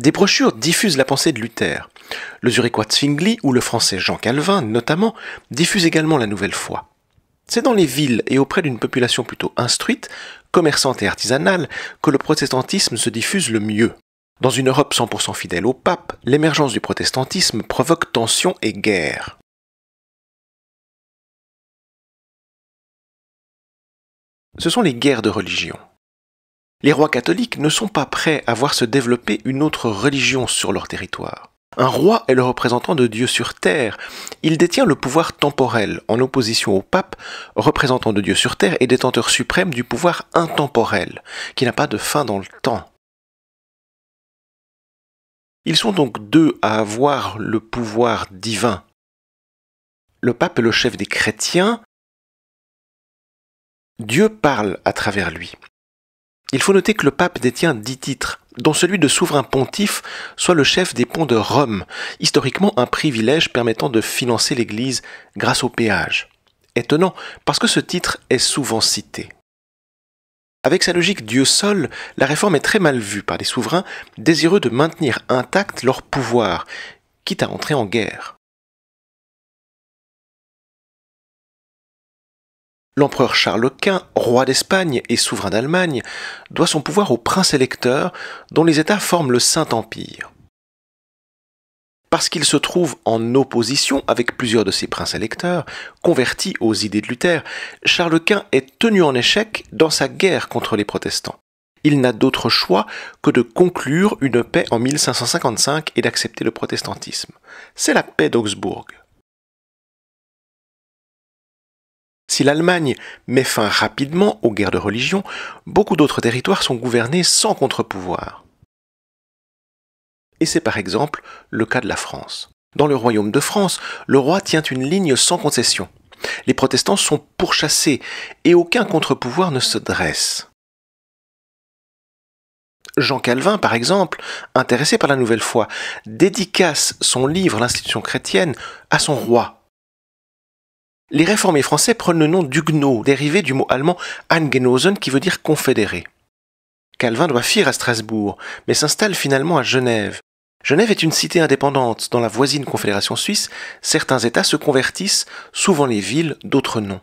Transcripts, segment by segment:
des brochures diffusent la pensée de Luther. Le Zurichois Zwingli ou le français Jean Calvin, notamment, diffusent également la nouvelle foi. C'est dans les villes et auprès d'une population plutôt instruite, commerçante et artisanale, que le protestantisme se diffuse le mieux. Dans une Europe 100% fidèle au pape, l'émergence du protestantisme provoque tensions et guerres. Ce sont les guerres de religion les rois catholiques ne sont pas prêts à voir se développer une autre religion sur leur territoire. Un roi est le représentant de Dieu sur terre. Il détient le pouvoir temporel, en opposition au pape, représentant de Dieu sur terre et détenteur suprême du pouvoir intemporel, qui n'a pas de fin dans le temps. Ils sont donc deux à avoir le pouvoir divin. Le pape est le chef des chrétiens. Dieu parle à travers lui. Il faut noter que le pape détient dix titres, dont celui de souverain pontife, soit le chef des ponts de Rome, historiquement un privilège permettant de financer l'Église grâce au péage. Étonnant, parce que ce titre est souvent cité. Avec sa logique Dieu seul, la réforme est très mal vue par les souverains désireux de maintenir intact leur pouvoir, quitte à entrer en guerre. L'empereur Charles Quint, roi d'Espagne et souverain d'Allemagne, doit son pouvoir aux princes électeurs dont les États forment le Saint-Empire. Parce qu'il se trouve en opposition avec plusieurs de ses princes électeurs, convertis aux idées de Luther, Charles Quint est tenu en échec dans sa guerre contre les protestants. Il n'a d'autre choix que de conclure une paix en 1555 et d'accepter le protestantisme. C'est la paix d'Augsbourg. Si l'Allemagne met fin rapidement aux guerres de religion, beaucoup d'autres territoires sont gouvernés sans contre-pouvoir. Et c'est par exemple le cas de la France. Dans le royaume de France, le roi tient une ligne sans concession. Les protestants sont pourchassés et aucun contre-pouvoir ne se dresse. Jean Calvin, par exemple, intéressé par la nouvelle foi, dédicace son livre L'institution chrétienne à son roi les réformés français prennent le nom d'hugno, dérivé du mot allemand Angenosen qui veut dire confédéré. Calvin doit fuir à Strasbourg, mais s'installe finalement à Genève. Genève est une cité indépendante. Dans la voisine Confédération suisse, certains États se convertissent, souvent les villes, d'autres non.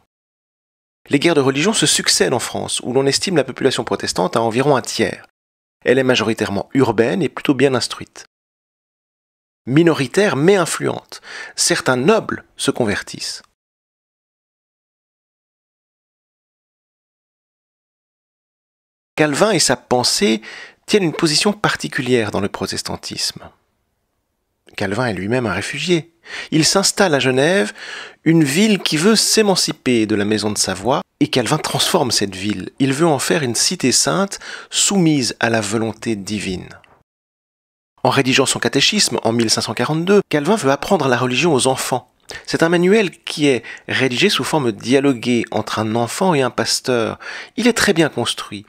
Les guerres de religion se succèdent en France, où l'on estime la population protestante à environ un tiers. Elle est majoritairement urbaine et plutôt bien instruite. Minoritaire mais influente, certains nobles se convertissent. Calvin et sa pensée tiennent une position particulière dans le protestantisme. Calvin est lui-même un réfugié. Il s'installe à Genève, une ville qui veut s'émanciper de la maison de Savoie, et Calvin transforme cette ville. Il veut en faire une cité sainte soumise à la volonté divine. En rédigeant son catéchisme en 1542, Calvin veut apprendre la religion aux enfants. C'est un manuel qui est rédigé sous forme dialoguée entre un enfant et un pasteur. Il est très bien construit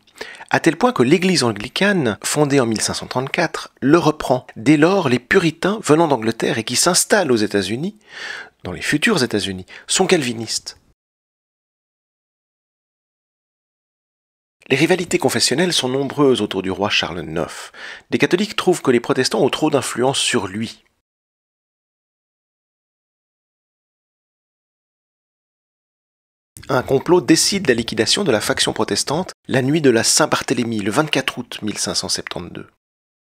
à tel point que l'Église anglicane, fondée en 1534, le reprend. Dès lors, les puritains venant d'Angleterre et qui s'installent aux États-Unis, dans les futurs États-Unis, sont calvinistes. Les rivalités confessionnelles sont nombreuses autour du roi Charles IX. Les catholiques trouvent que les protestants ont trop d'influence sur lui. un complot décide la liquidation de la faction protestante la nuit de la Saint-Barthélemy, le 24 août 1572.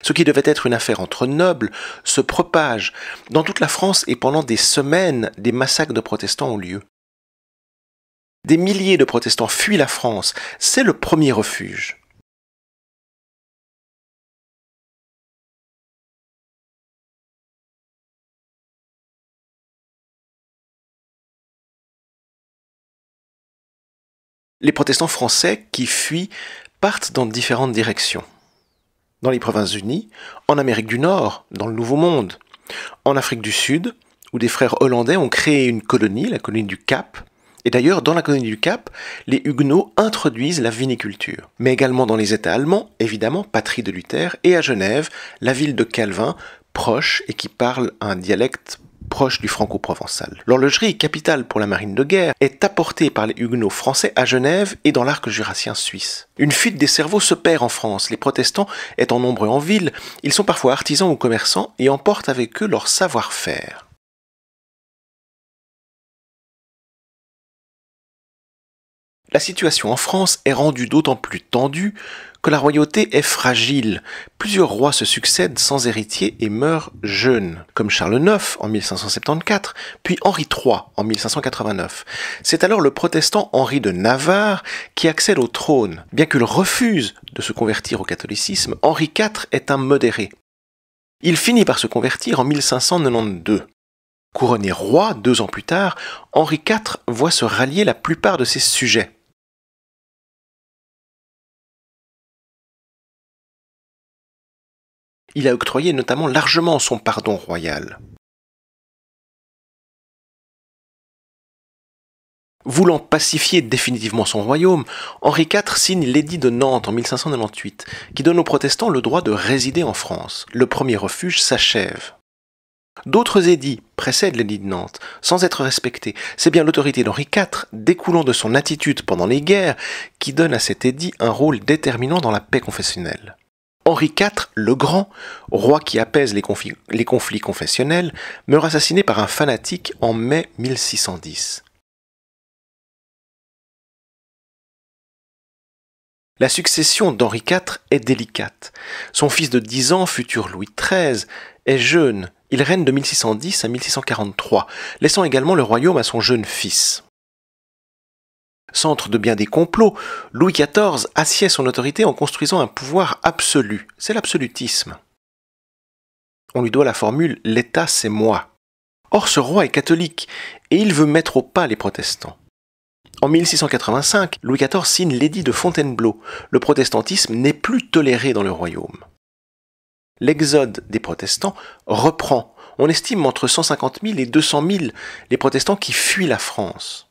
Ce qui devait être une affaire entre nobles se propage dans toute la France et pendant des semaines, des massacres de protestants ont lieu. Des milliers de protestants fuient la France, c'est le premier refuge. les protestants français qui fuient partent dans différentes directions. Dans les provinces unies, en Amérique du Nord, dans le Nouveau Monde, en Afrique du Sud, où des frères hollandais ont créé une colonie, la colonie du Cap, et d'ailleurs, dans la colonie du Cap, les Huguenots introduisent la viniculture. Mais également dans les États allemands, évidemment, patrie de Luther, et à Genève, la ville de Calvin, proche et qui parle un dialecte proche du franco-provençal. L'horlogerie, capitale pour la marine de guerre, est apportée par les huguenots français à Genève et dans l'arc jurassien suisse. Une fuite des cerveaux se perd en France, les protestants étant nombreux en ville, ils sont parfois artisans ou commerçants et emportent avec eux leur savoir-faire. La situation en France est rendue d'autant plus tendue que la royauté est fragile. Plusieurs rois se succèdent sans héritier et meurent jeunes, comme Charles IX en 1574, puis Henri III en 1589. C'est alors le protestant Henri de Navarre qui accède au trône. Bien qu'il refuse de se convertir au catholicisme, Henri IV est un modéré. Il finit par se convertir en 1592. Couronné roi deux ans plus tard, Henri IV voit se rallier la plupart de ses sujets. il a octroyé notamment largement son pardon royal. Voulant pacifier définitivement son royaume, Henri IV signe l'édit de Nantes en 1598, qui donne aux protestants le droit de résider en France. Le premier refuge s'achève. D'autres édits précèdent l'édit de Nantes, sans être respectés. C'est bien l'autorité d'Henri IV, découlant de son attitude pendant les guerres, qui donne à cet édit un rôle déterminant dans la paix confessionnelle. Henri IV le Grand, roi qui apaise les conflits, confessionnels, meurt assassiné par un fanatique en mai 1610. La succession d'Henri IV est délicate. Son fils de 10 ans, futur Louis XIII, est jeune. Il règne de 1610 à 1643, laissant également le royaume à son jeune fils. Centre de bien des complots, Louis XIV assied son autorité en construisant un pouvoir absolu. C'est l'absolutisme. On lui doit la formule L'État, c'est moi. Or, ce roi est catholique et il veut mettre au pas les protestants. En 1685, Louis XIV signe l'édit de Fontainebleau. Le protestantisme n'est plus toléré dans le royaume. L'exode des protestants reprend. On estime entre 150 000 et 200 000 les protestants qui fuient la France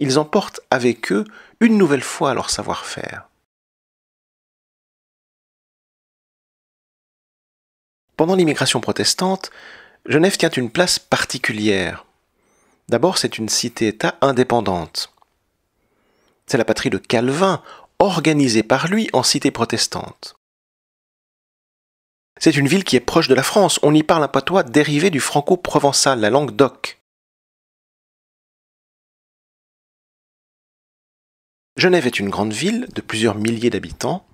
ils emportent avec eux une nouvelle fois leur savoir-faire. Pendant l'immigration protestante, Genève tient une place particulière. D'abord, c'est une cité-État indépendante. C'est la patrie de Calvin, organisée par lui en cité protestante. C'est une ville qui est proche de la France. On y parle un patois dérivé du franco-provençal, la langue d'oc. Genève est une grande ville de plusieurs milliers d'habitants.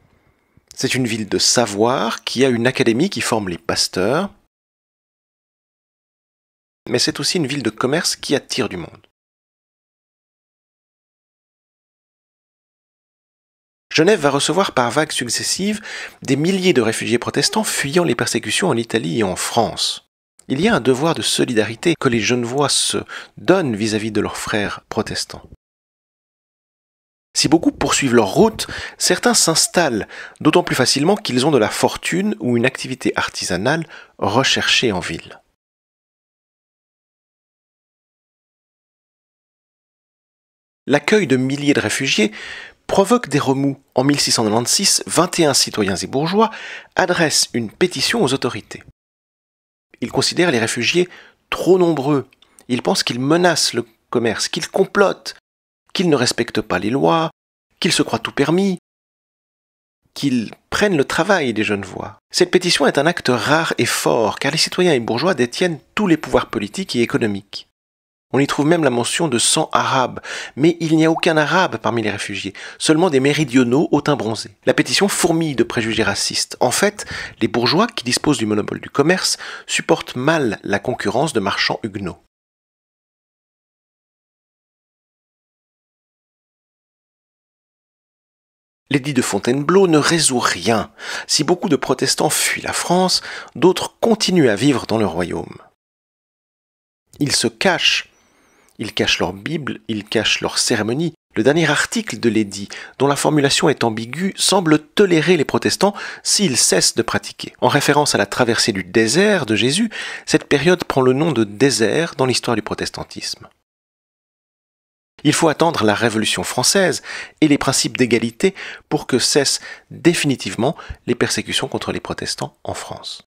C'est une ville de savoir qui a une académie qui forme les pasteurs. Mais c'est aussi une ville de commerce qui attire du monde. Genève va recevoir par vagues successives des milliers de réfugiés protestants fuyant les persécutions en Italie et en France. Il y a un devoir de solidarité que les Genevois se donnent vis-à-vis -vis de leurs frères protestants. Si beaucoup poursuivent leur route, certains s'installent, d'autant plus facilement qu'ils ont de la fortune ou une activité artisanale recherchée en ville. L'accueil de milliers de réfugiés provoque des remous. En 1696, 21 citoyens et bourgeois adressent une pétition aux autorités. Ils considèrent les réfugiés trop nombreux. Ils pensent qu'ils menacent le commerce, qu'ils complotent, qu'ils ne respectent pas les lois, qu'ils se croient tout permis, qu'ils prennent le travail des jeunes voix. Cette pétition est un acte rare et fort, car les citoyens et bourgeois détiennent tous les pouvoirs politiques et économiques. On y trouve même la mention de 100 arabes, mais il n'y a aucun arabe parmi les réfugiés, seulement des méridionaux au teint bronzé. La pétition fourmille de préjugés racistes. En fait, les bourgeois qui disposent du monopole du commerce supportent mal la concurrence de marchands huguenots. L'édit de Fontainebleau ne résout rien. Si beaucoup de protestants fuient la France, d'autres continuent à vivre dans le royaume. Ils se cachent. Ils cachent leur Bible, ils cachent leurs cérémonies. Le dernier article de l'édit, dont la formulation est ambiguë, semble tolérer les protestants s'ils cessent de pratiquer. En référence à la traversée du désert de Jésus, cette période prend le nom de désert dans l'histoire du protestantisme. Il faut attendre la Révolution française et les principes d'égalité pour que cessent définitivement les persécutions contre les protestants en France.